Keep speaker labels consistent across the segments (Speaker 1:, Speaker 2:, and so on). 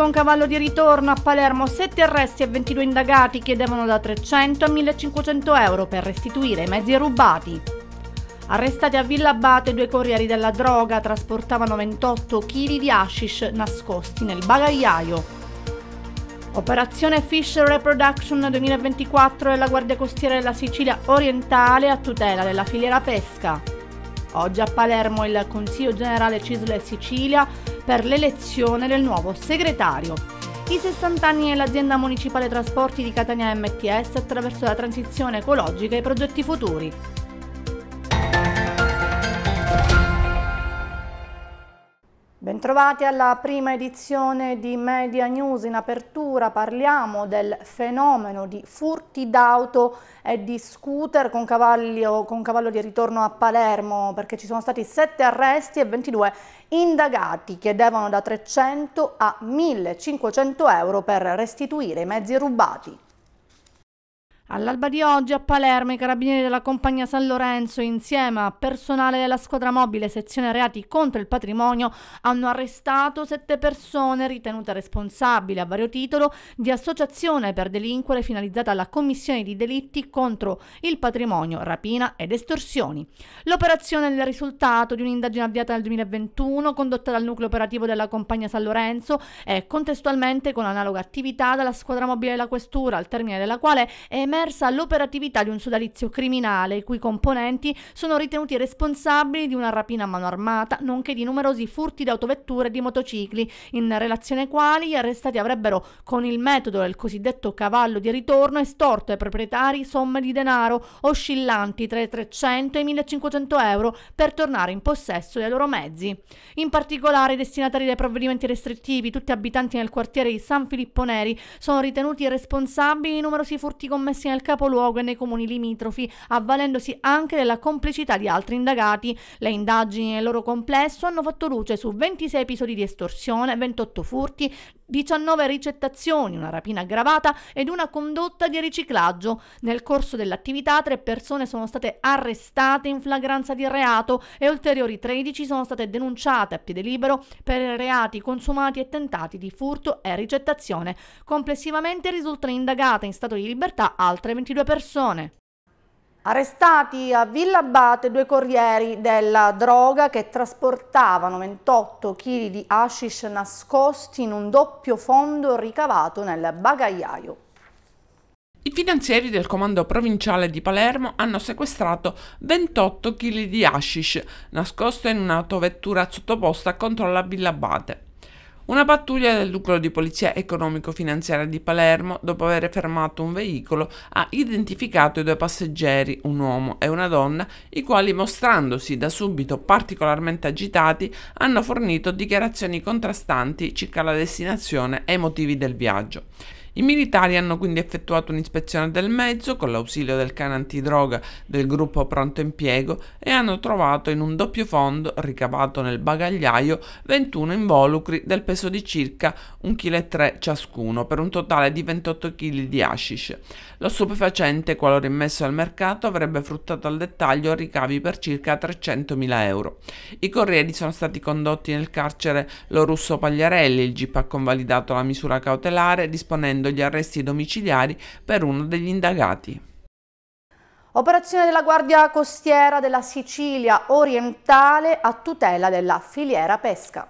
Speaker 1: con cavallo di ritorno a Palermo, 7 arresti e 22 indagati chiedevano da 300 a 1500 euro per restituire i mezzi rubati. Arrestati a Villa Abate due corrieri della droga trasportavano 28 kg di hashish nascosti nel bagagliaio. Operazione Fish Reproduction 2024 della Guardia Costiera della Sicilia Orientale a tutela della filiera pesca. Oggi a Palermo il Consiglio Generale Cisle Sicilia per l'elezione del nuovo segretario. I 60 anni dell'azienda municipale trasporti di Catania MTS attraverso la transizione ecologica e i progetti futuri. Bentrovati alla prima edizione di Media News. In apertura parliamo del fenomeno di furti d'auto e di scooter con cavallo, con cavallo di ritorno a Palermo perché ci sono stati 7 arresti e 22 indagati che devono da 300 a 1500 euro per restituire i mezzi rubati. All'alba di oggi a Palermo i carabinieri della compagnia San Lorenzo insieme a personale della squadra mobile sezione reati contro il patrimonio hanno arrestato sette persone ritenute responsabili a vario titolo di associazione per delinquere finalizzata alla commissione di delitti contro il patrimonio, rapina ed estorsioni. L'operazione è il risultato di un'indagine avviata nel 2021 condotta dal nucleo operativo della compagnia San Lorenzo e contestualmente con analoga attività dalla squadra mobile della questura al termine della quale è emersa sommersa l'operatività di un sodalizio criminale, i cui componenti sono ritenuti responsabili di una rapina a mano armata, nonché di numerosi furti di autovetture e di motocicli, in relazione ai quali gli arrestati avrebbero, con il metodo del cosiddetto cavallo di ritorno, estorto ai proprietari somme di denaro oscillanti tra i 300 e i 1500 euro per tornare in possesso dei loro mezzi. In particolare i destinatari dei provvedimenti restrittivi, tutti abitanti nel quartiere di San Filippo Neri, sono ritenuti responsabili di numerosi furti commessi nel capoluogo e nei comuni limitrofi, avvalendosi anche della complicità di altri indagati. Le indagini nel loro complesso hanno fatto luce su 26 episodi di estorsione, 28 furti, 19 ricettazioni, una rapina aggravata ed una condotta di riciclaggio. Nel corso dell'attività tre persone sono state arrestate in flagranza di reato e ulteriori 13 sono state denunciate a piede libero per reati consumati e tentati di furto e ricettazione. Complessivamente risultano indagate in stato di libertà altre 22 persone. Arrestati a Villa Abate due corrieri della droga che trasportavano 28 kg di hashish nascosti in un doppio fondo ricavato nel bagagliaio.
Speaker 2: I finanzieri del comando provinciale di Palermo hanno sequestrato 28 kg di hashish nascosto in un'autovettura sottoposta a controllo a Villa Abate. Una pattuglia del nucleo di polizia economico-finanziaria di Palermo, dopo aver fermato un veicolo, ha identificato i due passeggeri, un uomo e una donna, i quali, mostrandosi da subito particolarmente agitati, hanno fornito dichiarazioni contrastanti circa la destinazione e i motivi del viaggio. I militari hanno quindi effettuato un'ispezione del mezzo con l'ausilio del cane antidroga del gruppo pronto impiego e hanno trovato in un doppio fondo ricavato nel bagagliaio 21 involucri del peso di circa 1,3 kg ciascuno per un totale di 28 kg di hashish. Lo stupefacente, qualora immesso al mercato, avrebbe fruttato al dettaglio ricavi per circa 300.000 euro. I corrieri sono stati condotti nel carcere Lorusso Pagliarelli, il GIP ha convalidato la misura cautelare disponendo gli arresti domiciliari per uno degli indagati.
Speaker 1: Operazione della Guardia Costiera della Sicilia orientale a tutela della filiera pesca.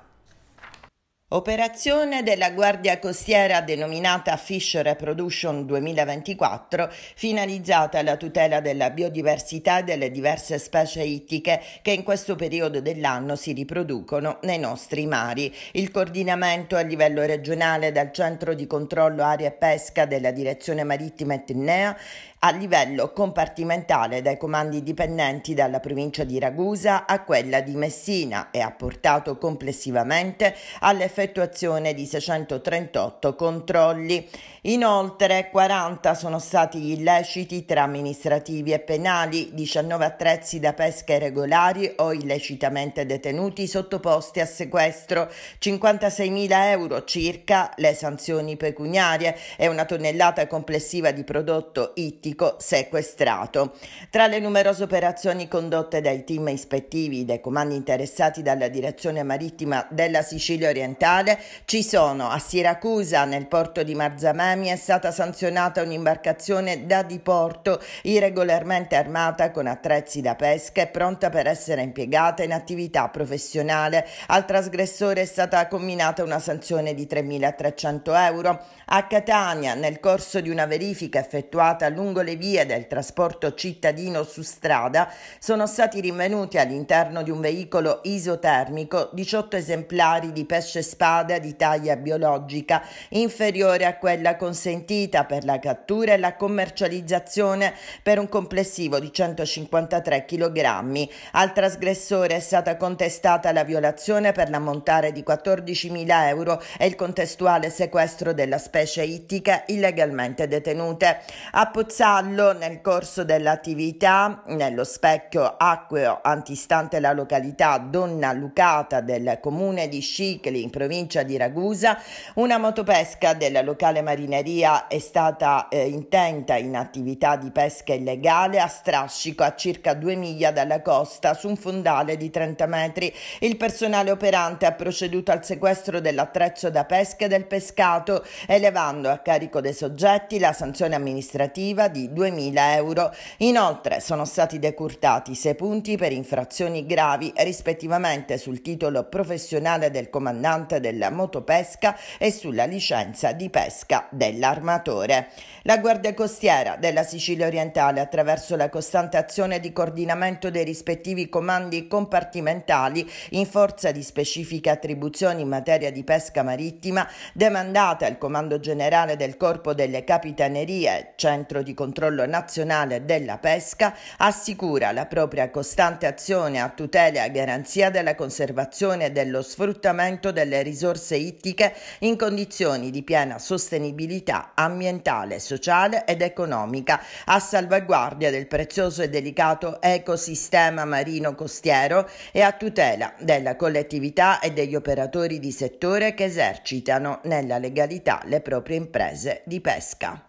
Speaker 3: Operazione della Guardia Costiera denominata Fish Reproduction 2024, finalizzata alla tutela della biodiversità e delle diverse specie ittiche che in questo periodo dell'anno si riproducono nei nostri mari. Il coordinamento a livello regionale dal Centro di controllo Aria e Pesca della Direzione Marittima Etnea a livello compartimentale dai comandi dipendenti dalla provincia di Ragusa a quella di Messina e ha portato complessivamente all'effettuazione di 638 controlli. Inoltre 40 sono stati gli illeciti tra amministrativi e penali, 19 attrezzi da pesca irregolari o illecitamente detenuti sottoposti a sequestro, 56.000 euro circa le sanzioni pecuniarie e una tonnellata complessiva di prodotto ittico sequestrato. Tra le numerose operazioni condotte dai team ispettivi dei comandi interessati dalla direzione marittima della Sicilia orientale ci sono a Siracusa nel porto di Marzamè Miami è stata sanzionata un'imbarcazione da diporto irregolarmente armata con attrezzi da pesca e pronta per essere impiegata in attività professionale. Al trasgressore è stata comminata una sanzione di 3.300 euro. A Catania, nel corso di una verifica effettuata lungo le vie del trasporto cittadino su strada, sono stati rinvenuti all'interno di un veicolo isotermico 18 esemplari di pesce spada di taglia biologica inferiore a quella consentita per la cattura e la commercializzazione per un complessivo di 153 kg. Al trasgressore è stata contestata la violazione per l'ammontare di 14.000 euro e il contestuale sequestro della specie ittica illegalmente detenute. A Pozzallo, nel corso dell'attività, nello specchio acqueo antistante la località Donna Lucata del comune di Scicli, in provincia di Ragusa, una motopesca della locale marina marineria è stata eh, intenta in attività di pesca illegale a strascico a circa due miglia dalla costa su un fondale di 30 metri. Il personale operante ha proceduto al sequestro dell'attrezzo da pesca e del pescato, elevando a carico dei soggetti la sanzione amministrativa di 2.000 euro. Inoltre sono stati decurtati sei punti per infrazioni gravi rispettivamente sul titolo professionale del comandante della motopesca e sulla licenza di pesca dell'armatore. La Guardia Costiera della Sicilia orientale, attraverso la costante azione di coordinamento dei rispettivi comandi compartimentali in forza di specifiche attribuzioni in materia di pesca marittima, demandata al Comando Generale del Corpo delle Capitanerie, Centro di Controllo Nazionale della Pesca, assicura la propria costante azione a tutela e a garanzia della conservazione e dello sfruttamento delle risorse ittiche in condizioni di piena sostenibilità sostenibilità ambientale, sociale ed economica a salvaguardia del prezioso e delicato ecosistema marino costiero e a tutela della collettività e degli operatori di settore che esercitano nella legalità le proprie imprese di pesca.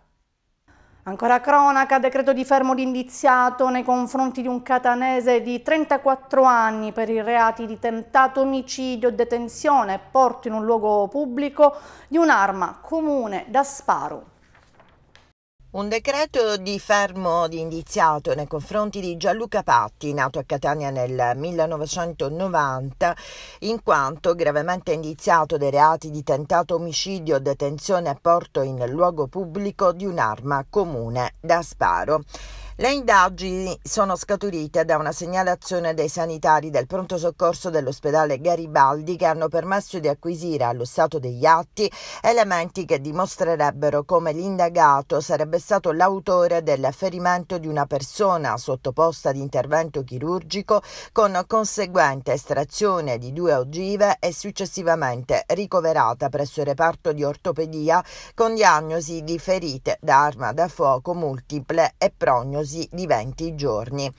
Speaker 1: Ancora cronaca, decreto di fermo d'indiziato nei confronti di un catanese di 34 anni per i reati di tentato omicidio, detenzione e porto in un luogo pubblico di un'arma comune da sparo.
Speaker 3: Un decreto di fermo di indiziato nei confronti di Gianluca Patti, nato a Catania nel 1990, in quanto gravemente indiziato dei reati di tentato omicidio, detenzione e porto in luogo pubblico di un'arma comune da sparo. Le indagini sono scaturite da una segnalazione dei sanitari del pronto soccorso dell'ospedale Garibaldi che hanno permesso di acquisire allo stato degli atti elementi che dimostrerebbero come l'indagato sarebbe stato l'autore del ferimento di una persona sottoposta ad intervento chirurgico con conseguente estrazione di due ogive e successivamente ricoverata presso il reparto di ortopedia con diagnosi di ferite da arma da fuoco multiple e prognosi conclusi di 20 giorni.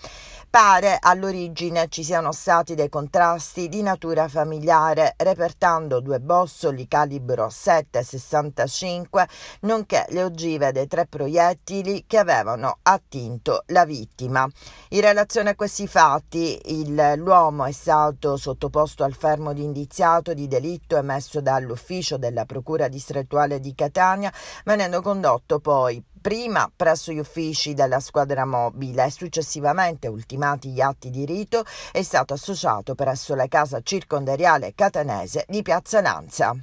Speaker 3: Pare all'origine ci siano stati dei contrasti di natura familiare, repertando due bossoli calibro 7,65, nonché le ogive dei tre proiettili che avevano attinto la vittima. In relazione a questi fatti, il, l'uomo è stato sottoposto al fermo di indiziato di delitto emesso dall'ufficio della Procura distrettuale di Catania, venendo condotto poi prima presso gli uffici della squadra mobile e successivamente ultimati gli atti di rito, è stato associato presso la casa circondariale catanese di Piazza Lanza.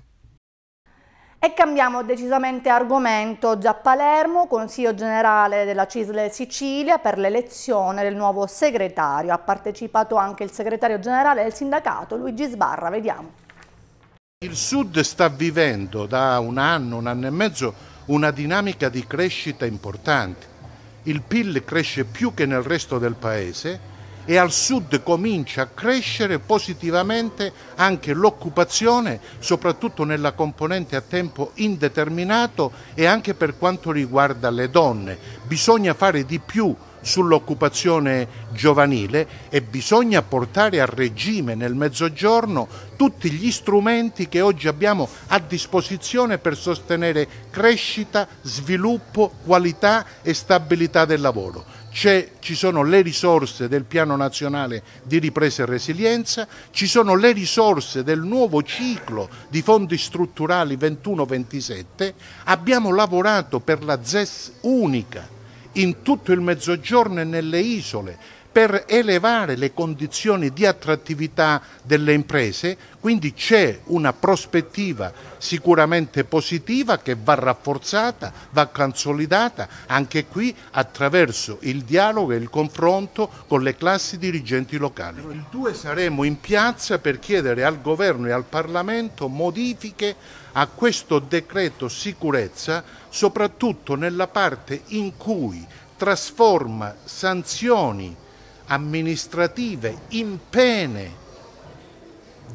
Speaker 1: E cambiamo decisamente argomento. Già a Palermo, Consiglio Generale della Cisle Sicilia per l'elezione del nuovo segretario. Ha partecipato anche il segretario generale del sindacato, Luigi Sbarra. Vediamo.
Speaker 4: Il Sud sta vivendo da un anno, un anno e mezzo, una dinamica di crescita importante. Il PIL cresce più che nel resto del paese e al sud comincia a crescere positivamente anche l'occupazione, soprattutto nella componente a tempo indeterminato e anche per quanto riguarda le donne. Bisogna fare di più sull'occupazione giovanile e bisogna portare a regime nel mezzogiorno tutti gli strumenti che oggi abbiamo a disposizione per sostenere crescita, sviluppo, qualità e stabilità del lavoro. ci sono le risorse del Piano Nazionale di Ripresa e Resilienza, ci sono le risorse del nuovo ciclo di fondi strutturali 21-27, abbiamo lavorato per la ZES unica in tutto il mezzogiorno e nelle isole per elevare le condizioni di attrattività delle imprese, quindi c'è una prospettiva sicuramente positiva che va rafforzata, va consolidata anche qui attraverso il dialogo e il confronto con le classi dirigenti locali. Il 2 saremo in piazza per chiedere al governo e al Parlamento modifiche a questo decreto sicurezza, soprattutto nella parte in cui trasforma sanzioni amministrative in pene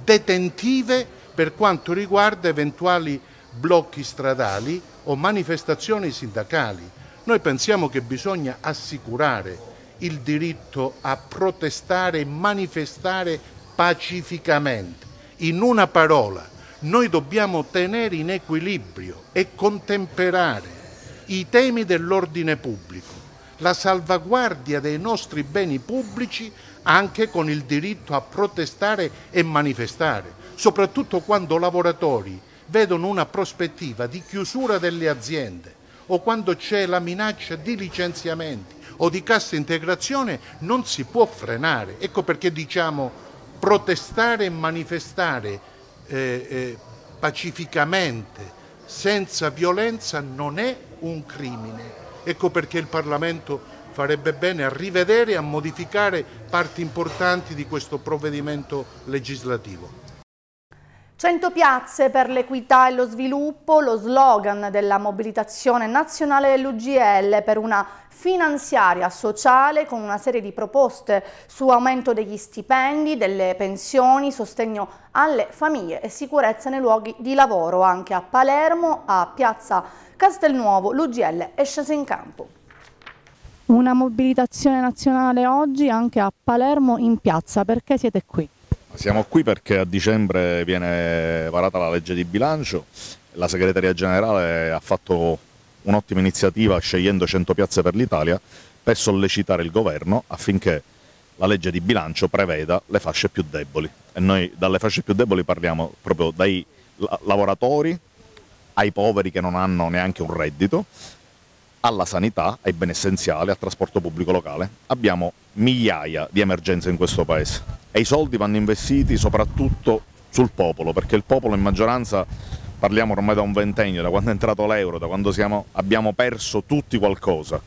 Speaker 4: detentive per quanto riguarda eventuali blocchi stradali o manifestazioni sindacali. Noi pensiamo che bisogna assicurare il diritto a protestare e manifestare pacificamente. In una parola, noi dobbiamo tenere in equilibrio e contemperare i temi dell'ordine pubblico, la salvaguardia dei nostri beni pubblici anche con il diritto a protestare e manifestare, soprattutto quando lavoratori vedono una prospettiva di chiusura delle aziende o quando c'è la minaccia di licenziamenti o di cassa integrazione non si può frenare. Ecco perché diciamo protestare e manifestare eh, eh, pacificamente, senza violenza, non è un crimine. Ecco perché il Parlamento farebbe bene a rivedere e a modificare parti importanti di questo provvedimento legislativo.
Speaker 1: 100 piazze per l'equità e lo sviluppo, lo slogan della mobilitazione nazionale dell'UGL per una finanziaria sociale con una serie di proposte su aumento degli stipendi, delle pensioni, sostegno alle famiglie e sicurezza nei luoghi di lavoro. Anche a Palermo, a Piazza Castelnuovo, l'UGL è sceso in campo. Una mobilitazione nazionale oggi anche a Palermo in piazza, perché siete qui?
Speaker 5: Siamo qui perché a dicembre viene varata la legge di bilancio, la segreteria generale ha fatto un'ottima iniziativa scegliendo 100 piazze per l'Italia per sollecitare il governo affinché la legge di bilancio preveda le fasce più deboli e noi dalle fasce più deboli parliamo proprio dai lavoratori ai poveri che non hanno neanche un reddito alla sanità, ai beni essenziali, al trasporto pubblico locale. Abbiamo migliaia di emergenze in questo Paese e i soldi vanno investiti soprattutto sul popolo, perché il popolo in maggioranza, parliamo ormai da un ventennio, da quando è entrato l'euro, da quando siamo, abbiamo perso tutti qualcosa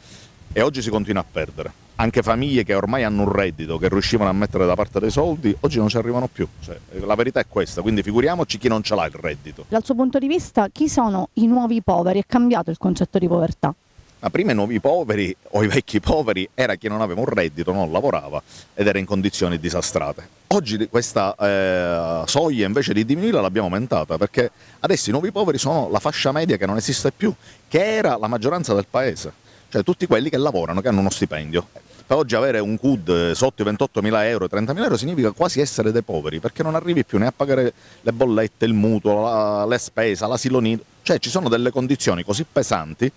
Speaker 5: e oggi si continua a perdere. Anche famiglie che ormai hanno un reddito, che riuscivano a mettere da parte dei soldi, oggi non ci arrivano più. Cioè, la verità è questa, quindi figuriamoci chi non ce l'ha il reddito.
Speaker 1: Dal suo punto di vista, chi sono i nuovi poveri? È cambiato il concetto di povertà?
Speaker 5: ma prima i nuovi poveri o i vecchi poveri era chi non aveva un reddito, non lavorava ed era in condizioni disastrate. Oggi questa eh, soglia invece di diminuire l'abbiamo aumentata perché adesso i nuovi poveri sono la fascia media che non esiste più, che era la maggioranza del paese, cioè tutti quelli che lavorano, che hanno uno stipendio. Per oggi avere un CUD sotto i 28.000 euro, e 30.000 euro significa quasi essere dei poveri perché non arrivi più né a pagare le bollette, il mutuo, la, le spese, l'asilo nido, cioè ci sono delle condizioni così pesanti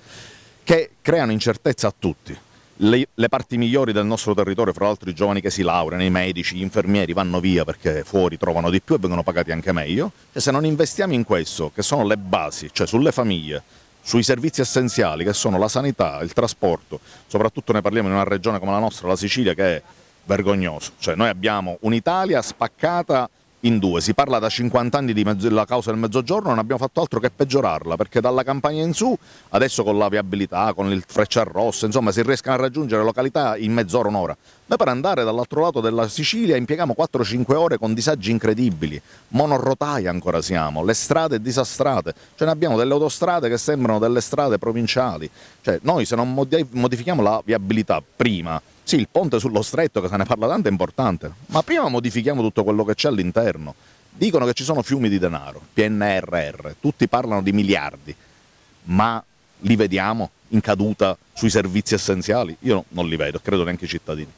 Speaker 5: che creano incertezza a tutti. Le, le parti migliori del nostro territorio, fra l'altro i giovani che si laureano, i medici, gli infermieri vanno via perché fuori trovano di più e vengono pagati anche meglio, E se non investiamo in questo, che sono le basi, cioè sulle famiglie, sui servizi essenziali che sono la sanità, il trasporto, soprattutto ne parliamo in una regione come la nostra, la Sicilia, che è vergognoso. Cioè noi abbiamo un'Italia spaccata in due. Si parla da 50 anni di della causa del mezzogiorno, non abbiamo fatto altro che peggiorarla, perché dalla campagna in su, adesso con la viabilità, con il freccia rossa, insomma si riescono a raggiungere località in mezz'ora, un'ora. Noi per andare dall'altro lato della Sicilia impieghiamo 4-5 ore con disagi incredibili, monorotaie ancora siamo, le strade disastrate, cioè ne abbiamo delle autostrade che sembrano delle strade provinciali, cioè noi se non modifichiamo la viabilità prima sì, il ponte sullo stretto, che se ne parla tanto, è importante, ma prima modifichiamo tutto quello che c'è all'interno. Dicono che ci sono fiumi di denaro, PNRR, tutti parlano di miliardi, ma li vediamo in caduta sui servizi essenziali? Io non li vedo, credo neanche i cittadini.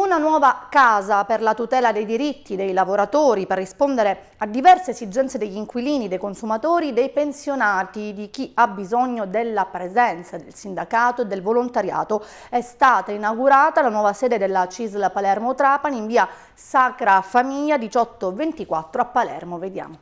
Speaker 1: Una nuova casa per la tutela dei diritti dei lavoratori, per rispondere a diverse esigenze degli inquilini, dei consumatori, dei pensionati, di chi ha bisogno della presenza del sindacato e del volontariato, è stata inaugurata la nuova sede della CISL Palermo Trapani in via Sacra Famiglia 1824 a Palermo. Vediamo.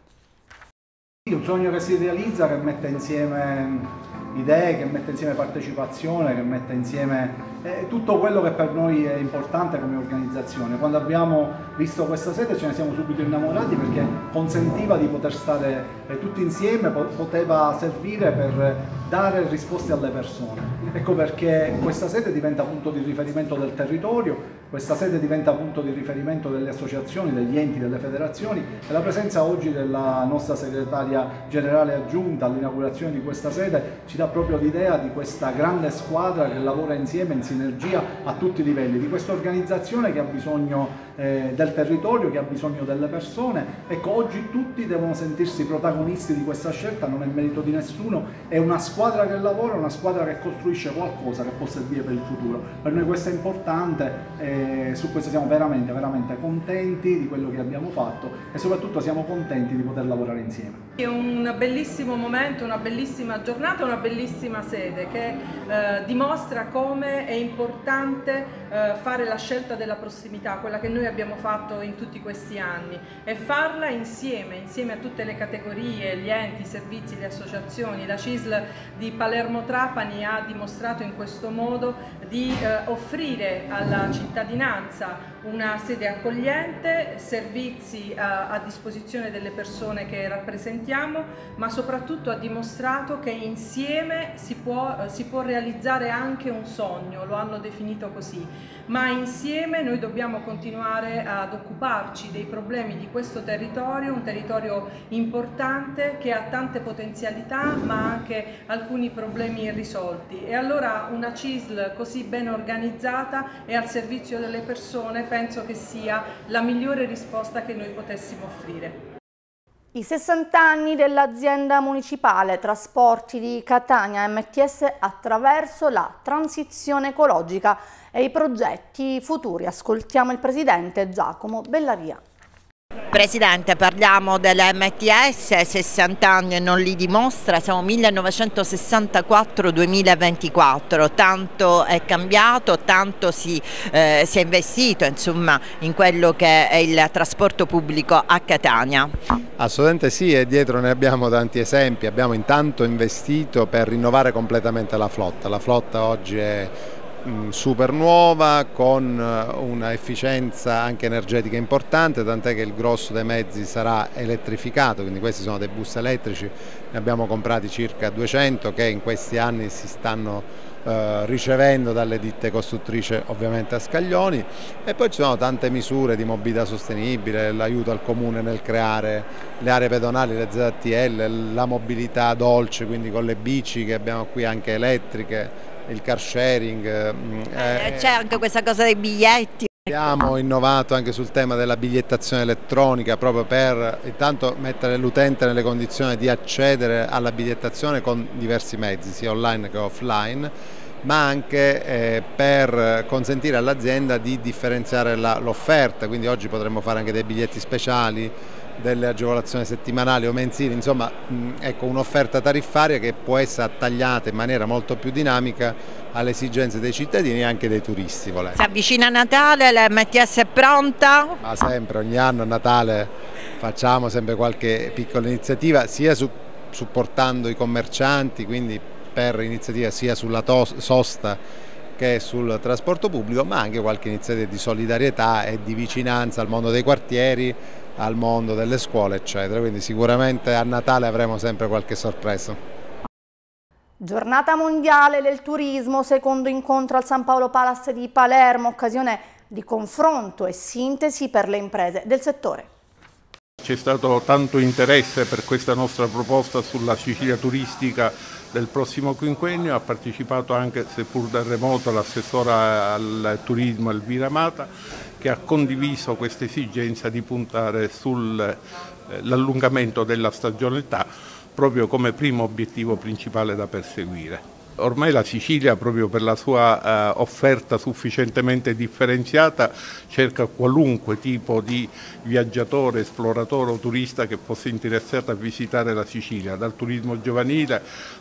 Speaker 6: Il sogno che si realizza che mette insieme idee, che mette insieme partecipazione, che mette insieme eh, tutto quello che per noi è importante come organizzazione. Quando abbiamo visto questa sede ce ne siamo subito innamorati perché consentiva di poter stare eh, tutti insieme, poteva servire per dare risposte alle persone. Ecco perché questa sede diventa punto di riferimento del territorio, questa sede diventa punto di riferimento delle associazioni, degli enti, delle federazioni e la presenza oggi della nostra segretaria generale aggiunta all'inaugurazione di questa sede ci dà dà proprio l'idea di questa grande squadra che lavora insieme in sinergia a tutti i livelli, di questa organizzazione che ha bisogno eh, del territorio, che ha bisogno delle persone. Ecco, oggi tutti devono sentirsi protagonisti di questa scelta, non è merito di nessuno, è una squadra che lavora, una squadra che costruisce qualcosa che possa servire per il futuro. Per noi questo è importante, eh, su questo siamo veramente, veramente contenti di quello che abbiamo fatto e soprattutto siamo contenti di poter lavorare insieme.
Speaker 7: È un bellissimo momento, una bellissima giornata, una bellissima bellissima sede che eh, dimostra come è importante eh, fare la scelta della prossimità, quella che noi abbiamo fatto in tutti questi anni e farla insieme, insieme a tutte le categorie, gli enti, i servizi, le associazioni. La CISL di Palermo Trapani ha dimostrato in questo modo di eh, offrire alla cittadinanza una sede accogliente, servizi a, eh, a, disposizione delle persone che rappresentiamo, ma soprattutto ha dimostrato che insieme si può, eh, si può realizzare anche un sogno, lo hanno definito così, ma insieme noi dobbiamo continuare ad occuparci dei problemi di questo territorio, un territorio importante che ha tante potenzialità ma anche alcuni problemi irrisolti e allora una CISL così ben organizzata e al servizio delle persone penso che sia la migliore risposta che noi potessimo offrire.
Speaker 1: I 60 anni dell'azienda municipale Trasporti di Catania MTS attraverso la transizione ecologica e i progetti futuri. Ascoltiamo il presidente Giacomo Bellavia.
Speaker 3: Presidente, parliamo dell'MTS, 60 anni e non li dimostra, siamo 1964-2024, tanto è cambiato, tanto si, eh, si è investito insomma, in quello che è il trasporto pubblico a Catania.
Speaker 8: Assolutamente sì e dietro ne abbiamo tanti esempi, abbiamo intanto investito per rinnovare completamente la flotta, la flotta oggi è super nuova con eh, una efficienza anche energetica importante, tant'è che il grosso dei mezzi sarà elettrificato, quindi questi sono dei bus elettrici, ne abbiamo comprati circa 200 che in questi anni si stanno eh, ricevendo dalle ditte costruttrici ovviamente a Scaglioni e poi ci sono tante misure di mobilità sostenibile, l'aiuto al comune nel creare le aree pedonali, le ZTL, la mobilità dolce quindi con le bici che abbiamo qui anche elettriche il car sharing. Eh, mm, eh, eh, eh, c'è
Speaker 3: anche questa cosa dei biglietti.
Speaker 8: Abbiamo innovato anche sul tema della bigliettazione elettronica proprio per intanto mettere l'utente nelle condizioni di accedere alla bigliettazione con diversi mezzi, sia online che offline, ma anche eh, per consentire all'azienda di differenziare l'offerta, quindi oggi potremmo fare anche dei biglietti speciali delle agevolazioni settimanali o mensili, insomma mm, ecco, un'offerta tariffaria che può essere attagliata in maniera molto più dinamica alle esigenze dei cittadini e anche dei turisti. Volendo. Si
Speaker 3: avvicina Natale, l'MTS è pronta?
Speaker 8: Ma sempre, ogni anno a Natale facciamo sempre qualche piccola iniziativa, sia su, supportando i commercianti, quindi per iniziativa sia sulla tos, sosta che sul trasporto pubblico, ma anche qualche iniziativa di solidarietà e di vicinanza al mondo dei quartieri, al mondo delle scuole eccetera, quindi sicuramente a Natale avremo sempre qualche sorpresa.
Speaker 1: Giornata mondiale del turismo, secondo incontro al San Paolo Palace di Palermo, occasione di confronto e sintesi per le imprese del settore.
Speaker 9: C'è stato tanto interesse per questa nostra proposta sulla Sicilia turistica del prossimo quinquennio, ha partecipato anche, seppur da remoto, l'assessora al turismo Elvira Mata che ha condiviso questa esigenza di puntare sull'allungamento eh, della stagionalità proprio come primo obiettivo principale da perseguire ormai la Sicilia, proprio per la sua uh, offerta sufficientemente differenziata, cerca qualunque tipo di viaggiatore, esploratore o turista che fosse interessato a visitare la Sicilia, dal turismo giovanile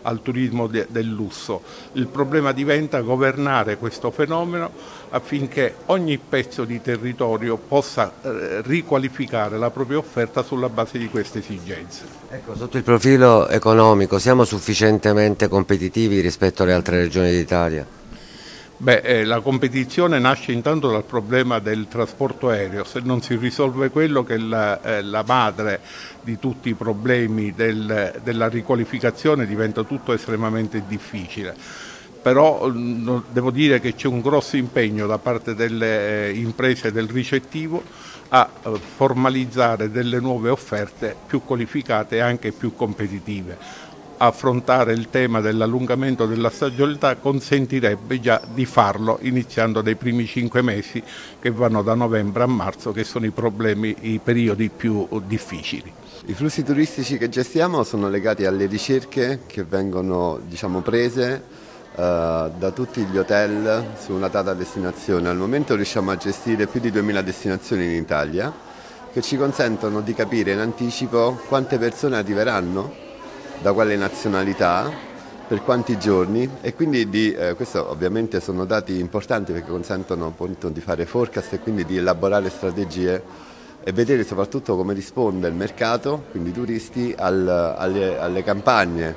Speaker 9: al turismo de del lusso. Il problema diventa governare questo fenomeno affinché ogni pezzo di territorio possa uh, riqualificare la propria offerta sulla base di queste esigenze. Ecco, sotto il
Speaker 10: profilo economico siamo sufficientemente competitivi rispetto rispetto alle altre regioni d'Italia?
Speaker 9: Beh, eh, la competizione nasce intanto dal problema del trasporto aereo, se non si risolve quello che è la, eh, la madre di tutti i problemi del, della riqualificazione diventa tutto estremamente difficile però mm, devo dire che c'è un grosso impegno da parte delle eh, imprese del ricettivo a eh, formalizzare delle nuove offerte più qualificate e anche più competitive affrontare il tema dell'allungamento della stagionalità consentirebbe già di farlo iniziando dai primi cinque mesi che vanno da novembre a marzo che sono i problemi, i periodi più difficili.
Speaker 10: I flussi turistici che gestiamo sono legati alle ricerche che vengono diciamo, prese Uh, da tutti gli hotel su una data destinazione. Al momento riusciamo a gestire più di 2000 destinazioni in Italia che ci consentono di capire in anticipo quante persone arriveranno da quale nazionalità, per quanti giorni e quindi di, eh, questi ovviamente sono dati importanti perché consentono appunto di fare forecast e quindi di elaborare strategie e vedere soprattutto come risponde il mercato, quindi i turisti, al, alle, alle, campagne,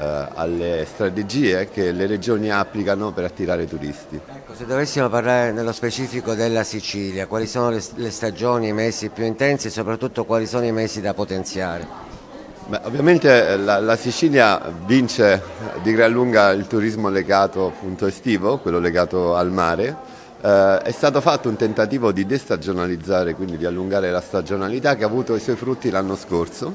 Speaker 10: eh, alle strategie che le regioni applicano per attirare turisti. Ecco, se dovessimo parlare nello specifico della Sicilia, quali sono le, le stagioni, i mesi più intensi e soprattutto quali sono i mesi da potenziare? Beh, ovviamente eh, la, la, Sicilia vince di gran lunga il turismo legato appunto, estivo, quello legato al mare. Eh, è stato fatto un tentativo di destagionalizzare, quindi di allungare la stagionalità che ha avuto i suoi frutti l'anno scorso,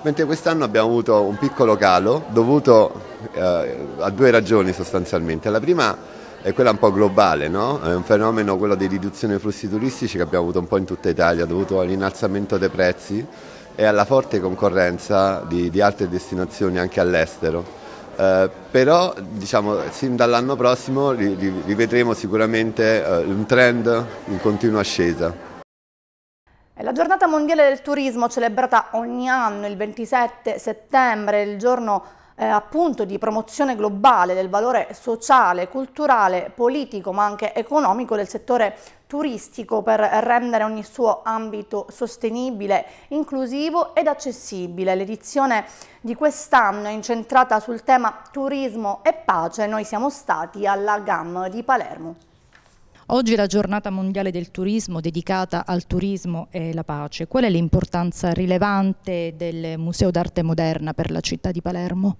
Speaker 10: mentre quest'anno abbiamo avuto un piccolo calo dovuto eh, a due ragioni sostanzialmente. La prima è quella un po' globale, no? è un fenomeno quello di riduzione dei flussi turistici che abbiamo avuto un po' in tutta Italia dovuto all'innalzamento dei prezzi e alla forte concorrenza di, di altre destinazioni anche all'estero. Eh, però diciamo, sin dall'anno prossimo rivedremo sicuramente eh, un trend in continua ascesa.
Speaker 1: La giornata mondiale del turismo celebrata ogni anno il 27 settembre, il giorno eh, appunto di promozione globale del valore sociale, culturale, politico ma anche economico del settore turistico turistico per rendere ogni suo ambito sostenibile, inclusivo ed accessibile. L'edizione di quest'anno è incentrata sul tema turismo e pace. Noi siamo stati alla GAM di Palermo. Oggi è la giornata mondiale del turismo dedicata al turismo e la pace. Qual è l'importanza
Speaker 11: rilevante del Museo d'arte moderna per la città di Palermo?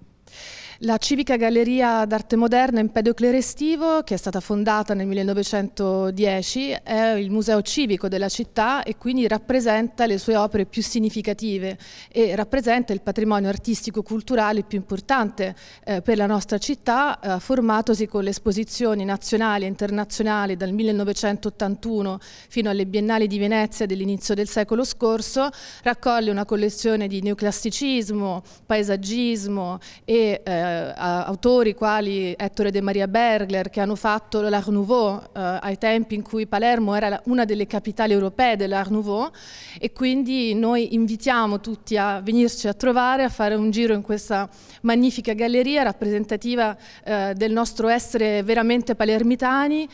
Speaker 11: La Civica Galleria d'Arte Moderna Empedocle Restivo, che è stata fondata nel 1910, è il museo civico della città e quindi rappresenta le sue opere più significative e rappresenta il patrimonio artistico-culturale più importante eh, per la nostra città, eh, formatosi con le esposizioni nazionali e internazionali dal 1981 fino alle Biennali di Venezia dell'inizio del secolo scorso, raccoglie una collezione di neoclassicismo, paesaggismo e eh, eh, autori quali Ettore De Maria Bergler che hanno fatto l'Art Nouveau eh, ai tempi in cui Palermo era una delle capitali europee dell'Art Nouveau e quindi noi invitiamo tutti a venirci a trovare, a fare un giro in questa magnifica galleria rappresentativa eh, del nostro essere veramente palermitani,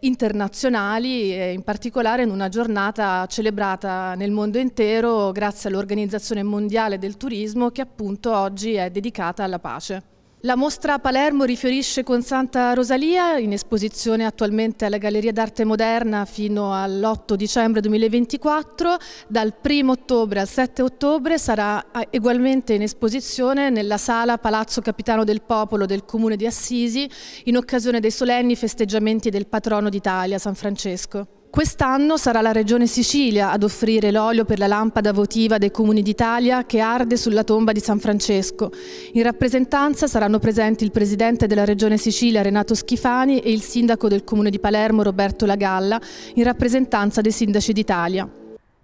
Speaker 11: internazionali e in particolare in una giornata celebrata nel mondo intero grazie all'Organizzazione Mondiale del Turismo che appunto oggi è dedicata alla pace pace. La mostra a Palermo rifiorisce con Santa Rosalia, in esposizione attualmente alla Galleria d'Arte Moderna fino all'8 dicembre 2024. Dal 1 ottobre al 7 ottobre sarà ugualmente in esposizione nella sala Palazzo Capitano del Popolo del Comune di Assisi, in occasione dei solenni festeggiamenti del patrono d'Italia, San Francesco. Quest'anno sarà la Regione Sicilia ad offrire l'olio per la lampada votiva dei comuni d'Italia che arde sulla tomba di San Francesco. In rappresentanza saranno presenti il Presidente della Regione Sicilia Renato Schifani e il Sindaco del Comune di Palermo Roberto Lagalla in rappresentanza dei Sindaci d'Italia.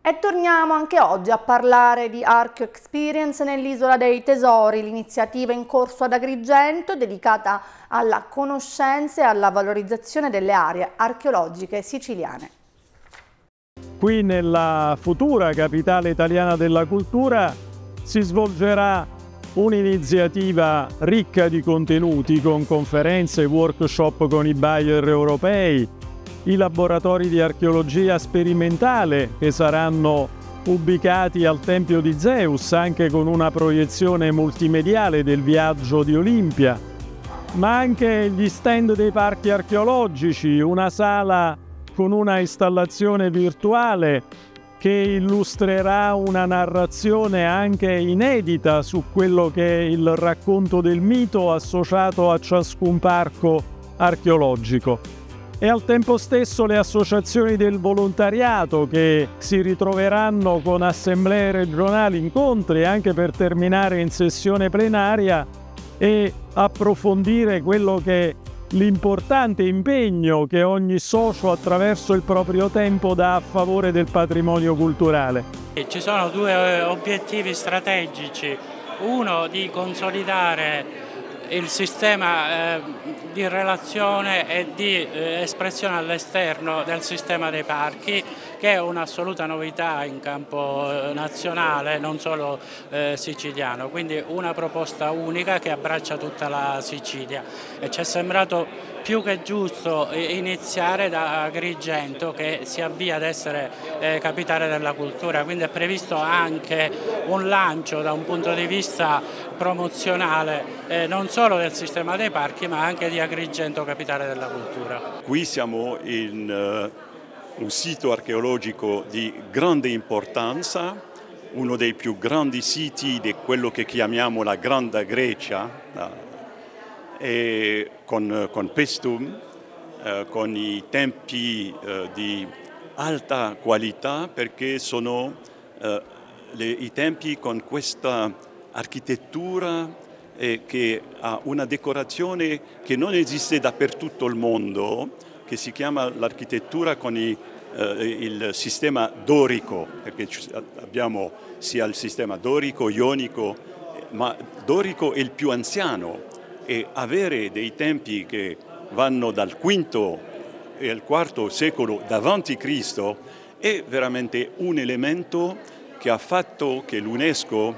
Speaker 1: E torniamo anche oggi a parlare di Archeo Experience nell'Isola dei Tesori, l'iniziativa in corso ad Agrigento dedicata alla conoscenza e alla valorizzazione delle aree archeologiche siciliane.
Speaker 12: Qui nella futura capitale italiana della cultura si svolgerà un'iniziativa ricca di contenuti con conferenze, workshop con i buyer europei, i laboratori di archeologia sperimentale che saranno ubicati al Tempio di Zeus anche con una proiezione multimediale del viaggio di Olimpia, ma anche gli stand dei parchi archeologici, una sala con una installazione virtuale che illustrerà una narrazione anche inedita su quello che è il racconto del mito associato a ciascun parco archeologico. E al tempo stesso le associazioni del volontariato che si ritroveranno con assemblee regionali, incontri anche per terminare in sessione plenaria e approfondire quello che l'importante impegno che ogni socio attraverso il proprio tempo dà a favore del patrimonio culturale.
Speaker 2: Ci sono due eh, obiettivi strategici, uno di consolidare il sistema eh, di relazione e di eh, espressione all'esterno del sistema dei parchi che è un'assoluta novità in campo eh, nazionale, non solo eh, siciliano, quindi una proposta unica che abbraccia tutta la Sicilia e ci è sembrato più che giusto eh, iniziare da Agrigento che si avvia ad essere eh, capitale della cultura, quindi è previsto anche un lancio da un punto di vista promozionale eh, non solo del sistema dei parchi ma anche di Agrigento capitale della cultura.
Speaker 13: Qui siamo in eh, un sito archeologico di grande importanza, uno dei più grandi siti di quello che chiamiamo la Grande Grecia, eh, con, con, Pestum, eh, con i tempi eh, di alta qualità perché sono eh, i tempi con questa architettura che ha una decorazione che non esiste dappertutto il mondo, che si chiama l'architettura con i, eh, il sistema dorico, perché abbiamo sia il sistema dorico, ionico, ma dorico è il più anziano e avere dei tempi che vanno dal V e al IV secolo davanti Cristo è veramente un elemento che ha fatto che l'UNESCO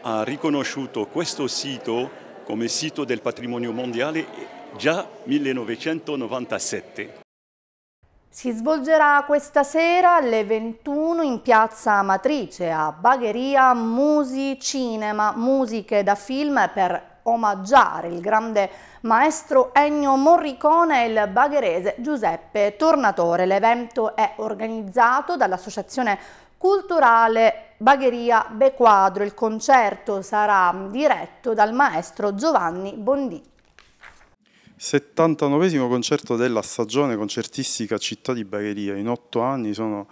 Speaker 13: ha riconosciuto questo sito come sito del patrimonio mondiale già 1997.
Speaker 1: Si svolgerà questa sera alle 21 in piazza Matrice a Bagheria Musi Cinema, musiche da film per omaggiare il grande maestro Ennio Morricone e il bagherese Giuseppe Tornatore. L'evento è organizzato dall'associazione culturale Bagheria Bequadro. Il concerto sarà diretto dal maestro Giovanni Bondì.
Speaker 14: 79 concerto della stagione concertistica Città di Bagheria, in otto anni sono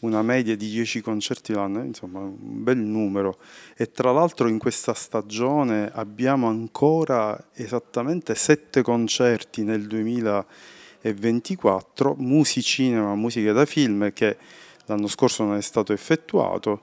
Speaker 14: una media di 10 concerti l'anno, insomma un bel numero. E tra l'altro in questa stagione abbiamo ancora esattamente 7 concerti nel 2024, musicinema, musica da film che l'anno scorso non è stato effettuato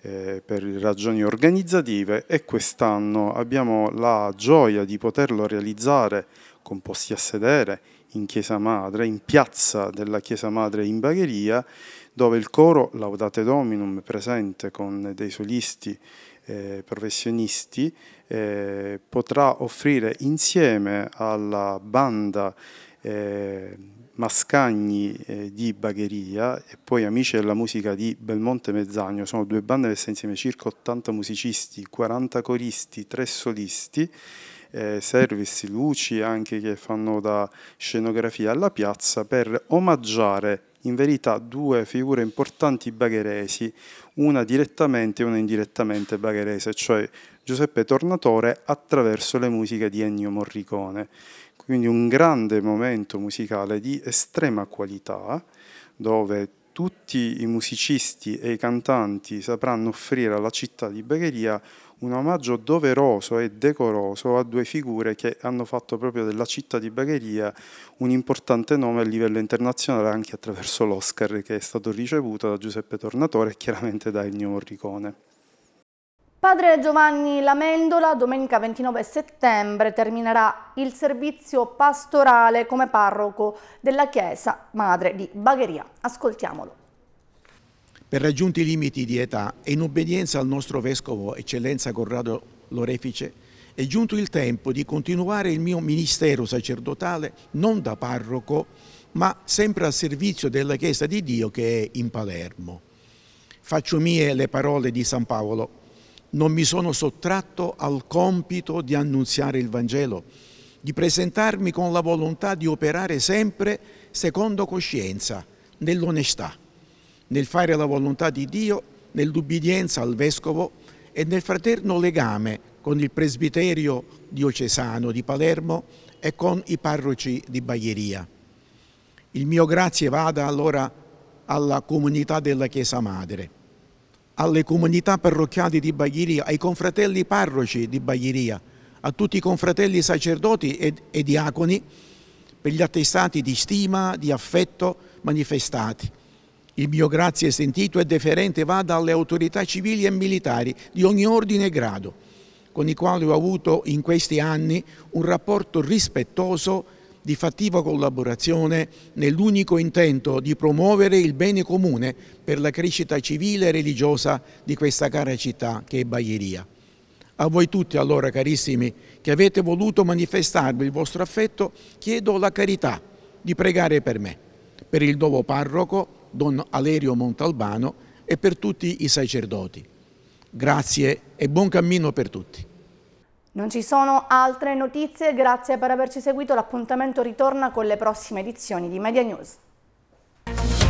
Speaker 14: eh, per ragioni organizzative e quest'anno abbiamo la gioia di poterlo realizzare composti a sedere in Chiesa Madre, in piazza della Chiesa Madre in Bagheria, dove il coro Laudate Dominum, presente con dei solisti eh, professionisti, eh, potrà offrire insieme alla banda eh, Mascagni eh, di Bagheria e poi Amici della musica di Belmonte Mezzagno, sono due bande messe insieme circa 80 musicisti, 40 coristi, 3 solisti, eh, servizi, luci anche che fanno da scenografia alla piazza per omaggiare in verità due figure importanti bagheresi, una direttamente e una indirettamente bagherese, cioè Giuseppe Tornatore attraverso le musiche di Ennio Morricone quindi un grande momento musicale di estrema qualità dove tutti i musicisti e i cantanti sapranno offrire alla città di Bagheria un omaggio doveroso e decoroso a due figure che hanno fatto proprio della città di Bagheria un importante nome a livello internazionale anche attraverso l'Oscar che è stato ricevuto da Giuseppe Tornatore e chiaramente da Ennio Morricone.
Speaker 1: Padre Giovanni Lamendola domenica 29 settembre terminerà il servizio pastorale come parroco della Chiesa Madre di Bagheria. Ascoltiamolo.
Speaker 15: Per raggiunti i limiti di età e in obbedienza al nostro Vescovo Eccellenza Corrado Lorefice, è giunto il tempo di continuare il mio ministero sacerdotale non da parroco, ma sempre al servizio della Chiesa di Dio che è in Palermo. Faccio mie le parole di San Paolo non mi sono sottratto al compito di annunziare il Vangelo, di presentarmi con la volontà di operare sempre secondo coscienza, nell'onestà, nel fare la volontà di Dio, nell'ubbidienza al Vescovo e nel fraterno legame con il presbiterio diocesano di Palermo e con i parroci di Baglieria. Il mio grazie vada allora alla comunità della Chiesa Madre alle comunità parrocchiali di Bagliria, ai confratelli parroci di Bagliria, a tutti i confratelli sacerdoti e, e diaconi per gli attestati di stima, di affetto manifestati. Il mio grazie sentito e deferente vada alle autorità civili e militari di ogni ordine e grado, con i quali ho avuto in questi anni un rapporto rispettoso di fattiva collaborazione nell'unico intento di promuovere il bene comune per la crescita civile e religiosa di questa cara città che è Baieria. A voi tutti allora carissimi che avete voluto manifestarvi il vostro affetto chiedo la carità di pregare per me, per il dovo parroco Don Alerio Montalbano e per tutti i sacerdoti. Grazie e buon cammino per tutti.
Speaker 1: Non ci sono altre notizie, grazie per averci seguito, l'appuntamento ritorna con le prossime edizioni di Media News.